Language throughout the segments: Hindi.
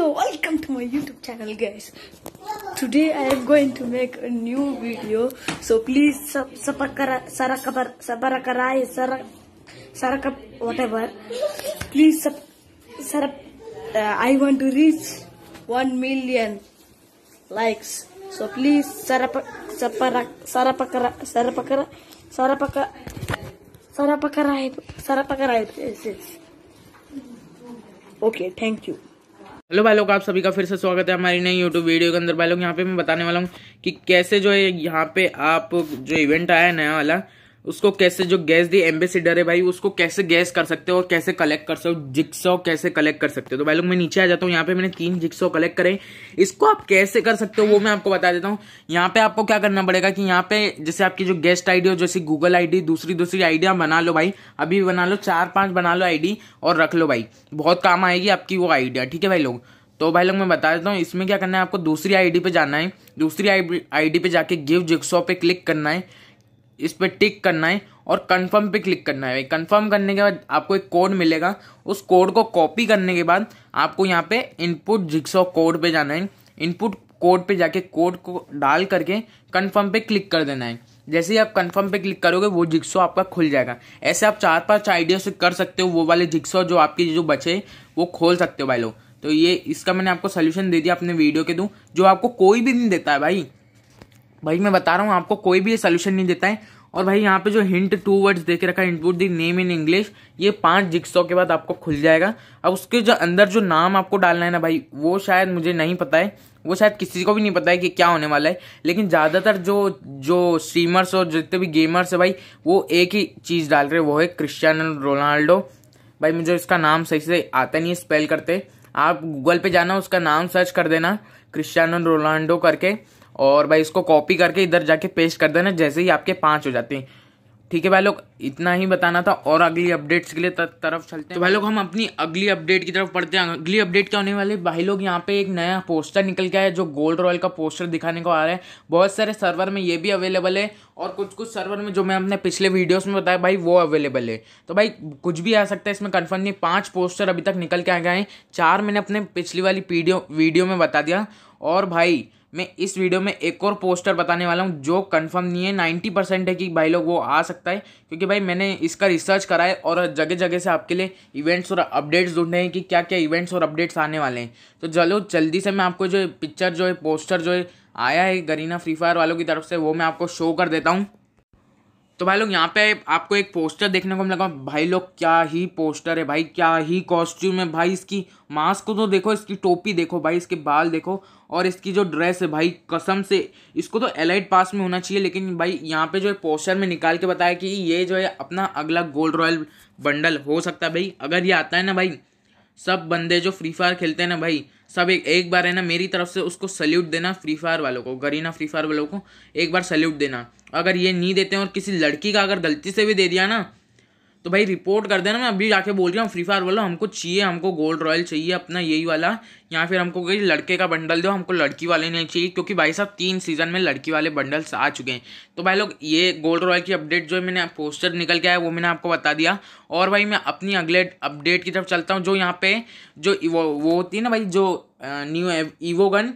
hello welcome to my youtube channel guys today i am going to make a new video so please sub sabarakarai sarakap whatever please sub sarap uh, i want to reach 1 million likes so please sarap sarapakara sarapakara sarapaka sarapakarai sarapakarai yes, yes. okay thank you hello भाई लोग आप सभी का फिर से स्वागत है हमारी नई यूट्यूब वीडियो के अंदर भाई लोग यहाँ पे मैं बताने वाला हूँ कि कैसे जो है यहाँ पे आप जो इवेंट आया है नया वाला उसको कैसे जो गैस दी एम्बेसिडर है भाई उसको कैसे गैस कर सकते हो और कैसे कलेक्ट कर सकते हो जिक्सो कैसे कलेक्ट कर सकते हो तो भाई लोग मैं नीचे आ जाता हूँ यहाँ पे मैंने तीन जिक्सो कलेक्ट करे इसको आप कैसे कर सकते हो वो मैं आपको बता देता हूँ यहाँ पे आपको क्या करना पड़ेगा कि यहाँ पे जैसे आपकी जो गेस्ट आईडी हो जैसे गूगल आईडी दूसरी दूसरी आइडिया बना लो भाई अभी बना लो चार पांच बना लो आईडी और रख लो भाई बहुत काम आएगी आपकी वो आइडिया ठीक है भाई लोग तो भाई लोग मैं बता देता हूँ इसमें क्या करना है आपको दूसरी आईडी पे जाना है दूसरी आईडी पे जाके गिव जिक्सो पे क्लिक करना है इस पर टिक करना है और कंफर्म पे क्लिक करना है कंफर्म करने के बाद आपको एक कोड मिलेगा उस कोड को कॉपी करने के बाद आपको यहाँ पे इनपुट जिक्सो कोड पे जाना है इनपुट कोड पे जाके कोड को डाल करके कंफर्म पे क्लिक कर देना है जैसे ही आप कंफर्म पे क्लिक करोगे वो जिक्सो आपका खुल जाएगा ऐसे आप चार पांच आइडिया से कर सकते हो वो वाले जिक्सो जो आपके जो बचे वो खोल सकते हो भाई लोग तो ये इसका मैंने आपको सोल्यूशन दे दिया अपने वीडियो के थ्रू जो आपको कोई भी नहीं देता है भाई भाई मैं बता रहा हूँ आपको कोई भी सोल्यूशन नहीं देता है और भाई यहाँ पे जो हिंट टू वर्ड्स दे रखा है input the name in English ये पांच जिक्सों के बाद आपको खुल जाएगा अब उसके जो अंदर जो नाम आपको डालना है ना भाई वो शायद मुझे नहीं पता है वो शायद किसी को भी नहीं पता है कि क्या होने वाला है लेकिन ज़्यादातर जो जो स्ट्रीमर्स और जितने भी गेमर्स है भाई वो एक ही चीज़ डाल रहे वो है क्रिस्टियानो रोनाल्डो भाई मुझे इसका नाम सही से आता नहीं है स्पेल करते आप गूगल पे जाना उसका नाम सर्च कर देना क्रिस्टियानो रोनाल्डो करके और भाई इसको कॉपी करके इधर जाके पेस्ट कर देना जैसे ही आपके पाँच हो जाते हैं ठीक है भाई लोग इतना ही बताना था और अगली अपडेट्स के लिए तरफ चलते हैं तो भाई लोग हम अपनी अगली अपडेट की तरफ पढ़ते हैं अगली अपडेट क्या होने वाले भाई लोग यहाँ पे एक नया पोस्टर निकल गया है जो गोल्ड रॉयल का पोस्टर दिखाने को आ रहा है बहुत सारे सर्वर में ये भी अवेलेबल है और कुछ कुछ सर्वर में जो मैं अपने पिछले वीडियोज़ में बताया भाई वो अवेलेबल है तो भाई कुछ भी आ सकता है इसमें कन्फर्म नहीं पाँच पोस्टर अभी तक निकल के आ गए हैं चार मैंने अपने पिछली वाली वीडियो में बता दिया और भाई मैं इस वीडियो में एक और पोस्टर बताने वाला हूँ जो कंफर्म नहीं है नाइन्टी परसेंट है कि भाई लोग वो आ सकता है क्योंकि भाई मैंने इसका रिसर्च करा है और जगह जगह से आपके लिए इवेंट्स और अपडेट्स ढूंढे हैं कि क्या क्या इवेंट्स और अपडेट्स आने वाले हैं तो चलो जल्दी से मैं आपको जो पिक्चर जो है पोस्टर जो है आया है गरीना फ्री फायर वालों की तरफ से वो मैं आपको शो कर देता हूँ तो भाई लोग यहाँ पे आपको एक पोस्टर देखने को मिलेगा भाई लोग क्या ही पोस्टर है भाई क्या ही कॉस्ट्यूम है भाई इसकी मास्क को तो देखो इसकी टोपी देखो भाई इसके बाल देखो और इसकी जो ड्रेस है भाई कसम से इसको तो एलाइट पास में होना चाहिए लेकिन भाई यहाँ पे जो है पोस्टर में निकाल के बताया कि ये जो है अपना अगला गोल्ड रॉयल बंडल हो सकता है भाई अगर ये आता है ना भाई सब बंदे जो फ्री फायर खेलते हैं ना भाई सब एक एक बार है ना मेरी तरफ से उसको सल्यूट देना फ्री फायर वालों को गरीना फ्री फायर वालों को एक बार सल्यूट देना अगर ये नहीं देते हैं और किसी लड़की का अगर गलती से भी दे दिया ना तो भाई रिपोर्ट कर देना मैं अभी जाके बोल रहा हूँ फ्री फायर वालों हमको चाहिए हमको गोल्ड रॉयल चाहिए अपना यही वाला या फिर हमको कोई लड़के का बंडल दो हमको लड़की वाले नहीं चाहिए क्योंकि भाई साहब तीन सीज़न में लड़की वाले बंडल्स आ चुके हैं तो भाई लोग ये गोल्ड रॉयल की अपडेट जो मैंने पोस्टर निकल के आया वो मैंने आपको बता दिया और भाई मैं अपनी अगले अपडेट की तरफ चलता हूँ जो यहाँ पे जो वो वो होती है ना भाई जो न्यू ईवोगन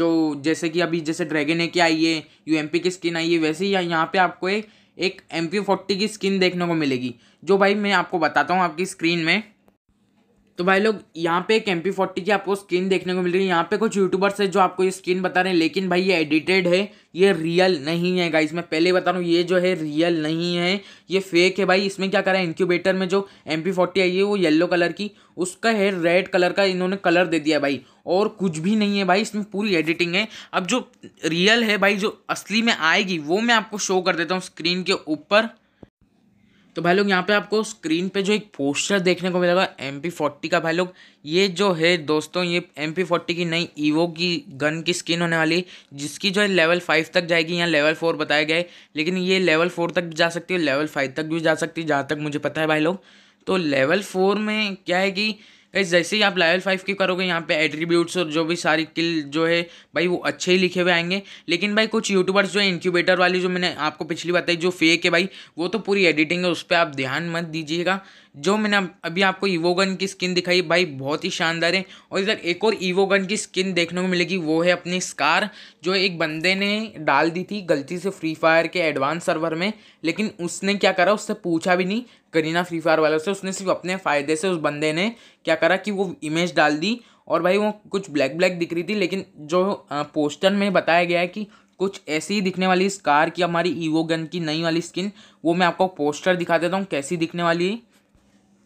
जो जैसे कि अभी जैसे ड्रैगन है की आई है यू की स्किन आई है वैसे ही यहाँ पे आपको एक एक एम पी फोर्टी की स्किन देखने को मिलेगी जो भाई मैं आपको बताता हूँ आपकी स्क्रीन में तो भाई लोग यहाँ पे एक एम पी फोर्टी की आपको स्किन देखने को मिल रही है यहाँ पे कुछ यूट्यूबर्स है जो आपको ये स्किन बता रहे हैं लेकिन भाई ये एडिटेड है ये रियल नहीं है गाइस मैं पहले बता रहा हूँ ये जो है रियल नहीं है ये फेक है भाई इसमें क्या करा है इंक्यूबेटर में जो एम पी फोर्टी आई है वो येलो कलर की उसका है रेड कलर का इन्होंने कलर दे दिया भाई और कुछ भी नहीं है भाई इसमें पूरी एडिटिंग है अब जो रियल है भाई जो असली में आएगी वो मैं आपको शो कर देता हूँ स्क्रीन के ऊपर तो भाई लोग यहाँ पे आपको स्क्रीन पे जो एक पोस्टर देखने को मिलेगा एम पी फोर्टी का भाई लोग ये जो है दोस्तों ये एम पी फोर्टी की नई ईवो की गन की स्किन होने वाली जिसकी जो है लेवल फाइव तक जाएगी यहाँ लेवल फोर बताया गया है लेकिन ये लेवल फोर तक भी जा सकती है लेवल फाइव तक भी जा सकती है जहाँ तक मुझे पता है भाई लोग तो लेवल फोर में क्या है कि गैस जैसे ही आप लेवल फाइव की करोगे यहाँ पे एट्रीब्यूट्स और जो भी सारी किल जो है भाई वो अच्छे ही लिखे हुए आएंगे लेकिन भाई कुछ यूट्यूबर्स जो है इंक्यूबेटर वाली जो मैंने आपको पिछली बताई जो फेक है भाई वो तो पूरी एडिटिंग है उस पर आप ध्यान मत दीजिएगा जो मैंने अभी आपको ईवोगन की स्किन दिखाई भाई बहुत ही शानदार है और इधर एक और ईवोगन की स्किन देखने को मिलेगी वो है अपनी स्कार जो एक बंदे ने डाल दी थी गलती से फ्री फायर के एडवांस सर्वर में लेकिन उसने क्या करा उससे पूछा भी नहीं करीना फ्री फायर वालों से उसने सिर्फ अपने फ़ायदे से उस बंदे ने क्या करा कि वो इमेज डाल दी और भाई वो कुछ ब्लैक ब्लैक दिख रही थी लेकिन जो पोस्टर में बताया गया है कि कुछ ऐसी ही दिखने वाली स्कार की हमारी ईवो गन की नई वाली स्किन वो मैं आपको पोस्टर दिखा देता हूँ कैसी दिखने वाली है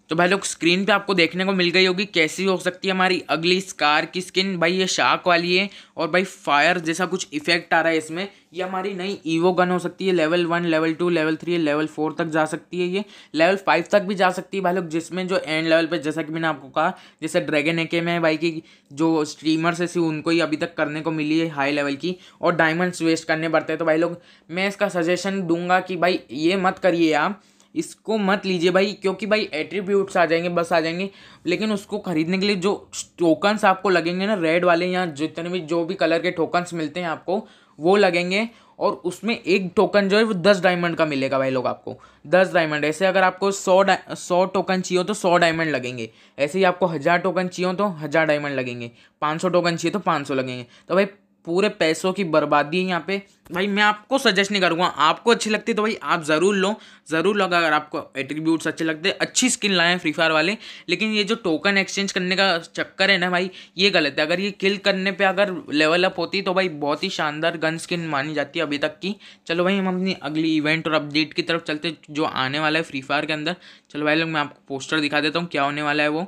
तो भाई लोग स्क्रीन पे आपको देखने को मिल गई होगी कैसी हो सकती है हमारी अगली स्कार की स्किन भाई ये शार्क वाली है और भाई फायर जैसा कुछ इफेक्ट आ रहा है इसमें ये हमारी नई ईवो गन हो सकती है level one level two level three level four तक जा सकती है ये लेवल फाइव तक भी जा सकती है भाई लोग जिसमें जो एंड लेवल पर जैसा कि मैंने आपको कहा जैसे ड्रैगन एके में भाई की जो स्ट्रीमर्स ऐसी उनको ही अभी तक करने को मिली है हाई लेवल की और डायमंड्स वेस्ट करने पड़ते हैं तो भाई लोग मैं इसका सजेशन दूंगा कि भाई ये मत करिए आप इसको मत लीजिए भाई क्योंकि भाई एट्रीब्यूट्स आ जाएंगे बस आ जाएंगे लेकिन उसको खरीदने के लिए जो टोकन्स आपको लगेंगे ना रेड वाले या जितने भी जो भी कलर के टोकन्स मिलते हैं आपको वो लगेंगे और उसमें एक टोकन जो है वो दस डायमंड का मिलेगा भाई लोग आपको दस डायमंड ऐसे अगर आपको सौ सौ टोकन चाहिए हो तो सौ डायमंड लगेंगे ऐसे ही आपको हज़ार टोकन चाहिए हो तो हज़ार डायमंड लगेंगे पाँच सौ टोकन चाहिए तो पाँच सौ लगेंगे तो भाई पूरे पैसों की बर्बादी है यहाँ पे भाई मैं आपको सजेस्ट नहीं करूँगा आपको अच्छी लगती तो भाई आप ज़रूर लो ज़रूर लो अगर आपको एट्रीब्यूट्स अच्छे लगते अच्छी स्किन लाएँ फ्री फायर वाले लेकिन ये जो टोकन एक्सचेंज करने का चक्कर है ना भाई ये गलत है अगर ये किल करने पे अगर लेवल अप होती तो भाई बहुत ही शानदार गन स्किन मानी जाती है अभी तक की चलो भाई हम अपनी अगली इवेंट और अपडेट की तरफ चलते जो आने वाला है फ्री फायर के अंदर चलो भाई लोग मैं आपको पोस्टर दिखा देता हूँ क्या होने वाला है वो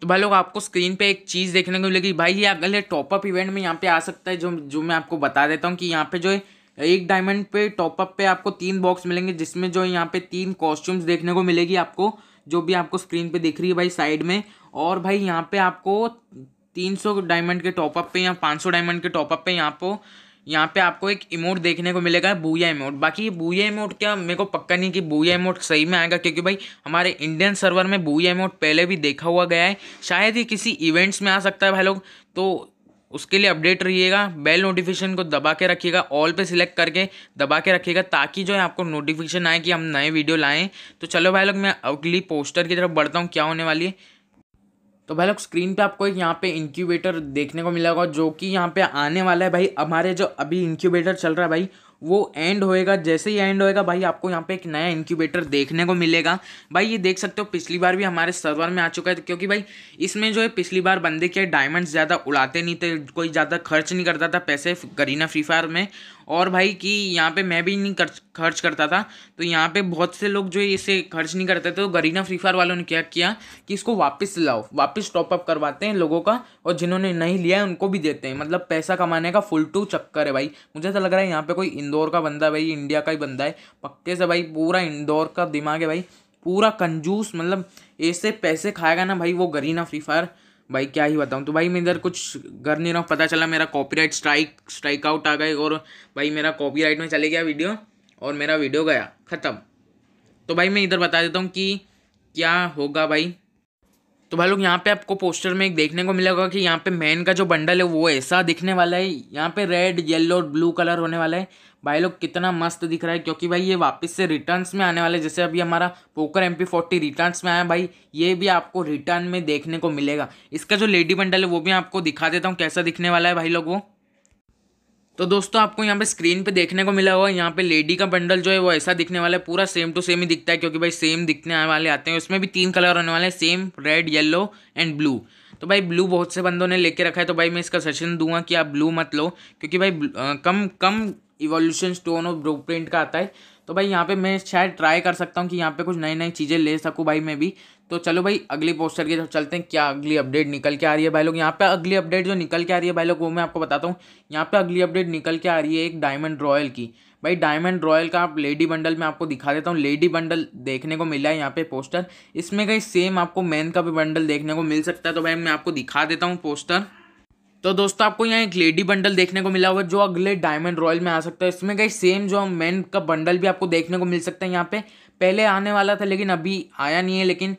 तो भाई लोग आपको स्क्रीन पे एक चीज़ देखने को मिलेगी भाई ये अगले टॉपअप इवेंट में यहाँ पे आ सकता है जो जो मैं आपको बता देता हूँ कि यहाँ पे जो एक डायमंड पे टॉपअप पे आपको तीन बॉक्स मिलेंगे जिसमें जो यहाँ पे तीन कॉस्ट्यूम्स देखने को मिलेगी आपको जो भी आपको स्क्रीन पे दिख रही है भाई साइड में और भाई यहाँ पे आपको तीन सौ डायमंड के टॉपअप पे या पाँच सौ डायमंड के टॉपअप पे यहाँ पर यहाँ पे आपको एक इमोट देखने को मिलेगा बूया इमोट बाकी ये बूया इमोट क्या मेरे को पक्का नहीं कि बूया इमोट सही में आएगा क्योंकि भाई हमारे इंडियन सर्वर में बूया इमोट पहले भी देखा हुआ गया है शायद ये किसी इवेंट्स में आ सकता है भाई लोग तो उसके लिए अपडेट रहिएगा बेल नोटिफिकेशन को दबा के रखिएगा ऑल पे सिलेक्ट करके दबा के रखिएगा ताकि जो है आपको नोटिफिकेशन आए कि हम नए वीडियो लाएँ तो चलो भाई लोग मैं अगली पोस्टर की तरफ बढ़ता हूँ क्या होने वाली है तो भाई लोग स्क्रीन पे आपको एक यहाँ पे इंक्यूबेटर देखने को मिलेगा जो कि यहाँ पे आने वाला है भाई हमारे जो अभी इंक्यूबेटर चल रहा है भाई वो एंड होएगा जैसे ही एंड होएगा भाई आपको यहाँ पे एक नया इंक्यूबेटर देखने को मिलेगा भाई ये देख सकते हो पिछली बार भी हमारे सर्वर में आ चुका है क्योंकि भाई इसमें जो है पिछली बार बंदे के डायमंड्स ज़्यादा उड़ाते नहीं थे कोई ज़्यादा खर्च नहीं करता था पैसे करीना फ्री फायर में और भाई कि यहाँ पे मैं भी नहीं खर्च खर्च करता था तो यहाँ पे बहुत से लोग जो इसे खर्च नहीं करते थे तो गरीना फ्री फायर वालों ने क्या किया कि इसको वापस लाओ वापस टॉपअप करवाते हैं लोगों का और जिन्होंने नहीं लिया है उनको भी देते हैं मतलब पैसा कमाने का फुल टू चक्कर है भाई मुझे तो लग रहा है यहाँ पर कोई इंदौर का बंदा भाई इंडिया का ही बंदा है पक्के से भाई पूरा इंदौर का दिमाग है भाई पूरा कंजूस मतलब ऐसे पैसे खाएगा ना भाई वो गरीना फ्री फायर भाई क्या ही बताऊँ तो भाई मैं इधर कुछ कर नहीं रहा हूँ पता चला मेरा कॉपीराइट स्ट्राइक स्ट्राइक आउट आ गए और भाई मेरा कॉपीराइट में चले गया वीडियो और मेरा वीडियो गया ख़त्म तो भाई मैं इधर बता देता हूँ कि क्या होगा भाई तो भाई लोग यहाँ पे आपको पोस्टर में एक देखने को मिलेगा कि यहाँ पे मैन का जो बंडल है वो ऐसा दिखने वाला है यहाँ पे रेड येलो और ब्लू कलर होने वाला है भाई लोग कितना मस्त दिख रहा है क्योंकि भाई ये वापस से रिटर्न्स में आने वाले जैसे अभी हमारा poker M P forty returns में आया भाई ये भी आपको रिटर्न में देखने को मिलेगा इसका जो लेडी बंडल है वो भी आपको दिखा देता हूँ कैसा दिखने वाला है भाई लोग वो तो दोस्तों आपको यहाँ पे स्क्रीन पे देखने को मिला होगा यहाँ पे लेडी का बंडल जो है वो ऐसा दिखने वाला है पूरा सेम टू सेम ही दिखता है क्योंकि भाई सेम दिखने वाले आते हैं उसमें भी तीन कलर होने वाले हैं same red yellow and blue तो भाई ब्लू बहुत से बंदों ने लेके रखा है तो भाई मैं इसका सजेशन दूंगा कि आप ब्लू मत लो क्योंकि भाई आ, कम कम इवोल्यूशन स्टोन और ब्लू प्रिंट का आता है तो भाई यहाँ पे मैं शायद ट्राई कर सकता हूँ कि यहाँ पे कुछ नई नई चीज़ें ले सकूँ भाई मैं भी तो चलो भाई अगली पोस्टर के चलते हैं क्या अगली अपडेट निकल के आ रही है भाई लोग यहाँ पे अगली अपडेट जो निकल के आ रही है भाई लोग वो मैं आपको बताता हूँ यहाँ पे अगली अपडेट निकल के आ रही है एक डायमंड रॉयल की भाई डायमंड रॉयल का आप लेडी बंडल में आपको दिखा देता हूँ लेडी बंडल देखने को मिला है यहाँ पे पोस्टर इसमें कहीं सेम आपको मैन का भी बंडल देखने को मिल सकता है तो भाई मैं आपको दिखा देता हूँ पोस्टर तो दोस्तों आपको यहाँ एक लेडी बंडल देखने को मिला हुआ जो अगले डायमंड रॉयल में आ सकता है इसमें कहीं सेम जो मेन का बंडल भी आपको देखने को मिल सकता है यहाँ पे पहले आने वाला था लेकिन अभी आया नहीं है लेकिन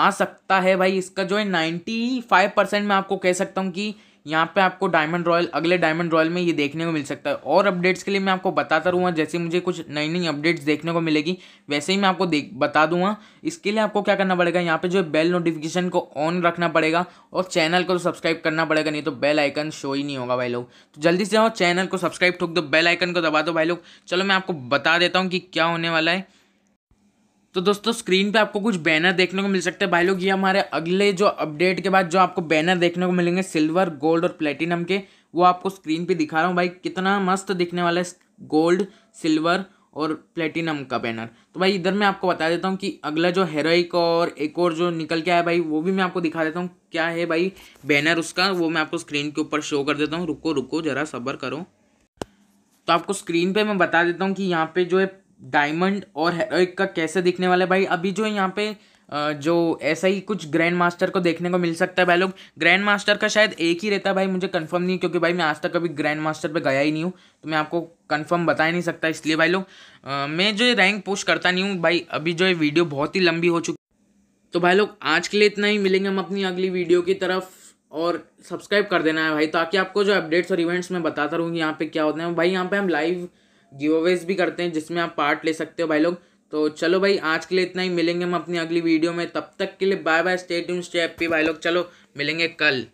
आ सकता है भाई इसका जो है नाइन्टी फाइव परसेंट मैं आपको कह सकता हूँ कि यहाँ पे आपको डायमंड रॉयल अगले डायमंड रॉयल में ये देखने को मिल सकता है और अपडेट्स के लिए मैं आपको बताता रहूँगा जैसे मुझे कुछ नई नई अपडेट्स देखने को मिलेगी वैसे ही मैं आपको देख बता दूंगा इसके लिए आपको क्या करना पड़ेगा यहाँ पे जो बेल नोटिफिकेशन को ऑन रखना पड़ेगा और चैनल को सब्सक्राइब करना पड़ेगा नहीं तो बेल आइकन शो ही नहीं होगा भाई लोग तो जल्दी से जाओ चैनल को सब्सक्राइब ठोक दो बेल आइकन को दबा दो भाई लोग चलो मैं आपको बता देता हूँ कि क्या होने वाला है तो दोस्तों स्क्रीन पे आपको कुछ बैनर देखने को मिल सकते हैं भाई लोग ये हमारे अगले जो अपडेट के बाद जो आपको बैनर देखने को मिलेंगे सिल्वर गोल्ड और प्लेटिनम के वो आपको स्क्रीन पे दिखा रहा हूँ भाई कितना मस्त दिखने वाला है गोल्ड सिल्वर और प्लेटिनम का बैनर तो भाई इधर मैं आपको बता देता हूँ कि अगला जो हेरोइक और एक और जो निकल के आया भाई वो भी मैं आपको दिखा देता हूँ क्या है भाई बैनर उसका वो मैं आपको स्क्रीन के ऊपर शो कर देता हूँ रुको रुको ज़रा सब्र करो तो आपको स्क्रीन पे मैं बता देता हूँ कि यहाँ पे जो है डायमंड और हेरोइक का कैसे दिखने वाला है भाई अभी जो यहाँ पे जो ऐसा ही कुछ ग्रैंड मास्टर को देखने को मिल सकता है भाई लोग ग्रैंड मास्टर का शायद एक ही रहता है भाई मुझे कंफर्म नहीं क्योंकि भाई मैं आज तक कभी ग्रैंड मास्टर पे गया ही नहीं हूँ तो मैं आपको कंफर्म बता ही नहीं सकता इसलिए भाई लोग मैं जो ये रैंक पुश करता नहीं हूँ भाई अभी जो ये वीडियो बहुत ही लंबी हो चुकी तो भाई लोग आज के लिए इतना ही मिलेंगे हम अपनी अगली वीडियो की तरफ और सब्सक्राइब कर देना है भाई ताकि आपको जो अपडेट्स और इवेंट्स मैं बताता रहूँगी यहाँ पे क्या होते हैं भाई यहाँ पे हम लाइव गिवअवेज भी करते हैं जिसमें आप पार्ट ले सकते हो भाई लोग तो चलो भाई आज के लिए इतना ही मिलेंगे हम अपनी अगली वीडियो में तब तक के लिए bye bye stay tune stay happy भाई लोग चलो मिलेंगे कल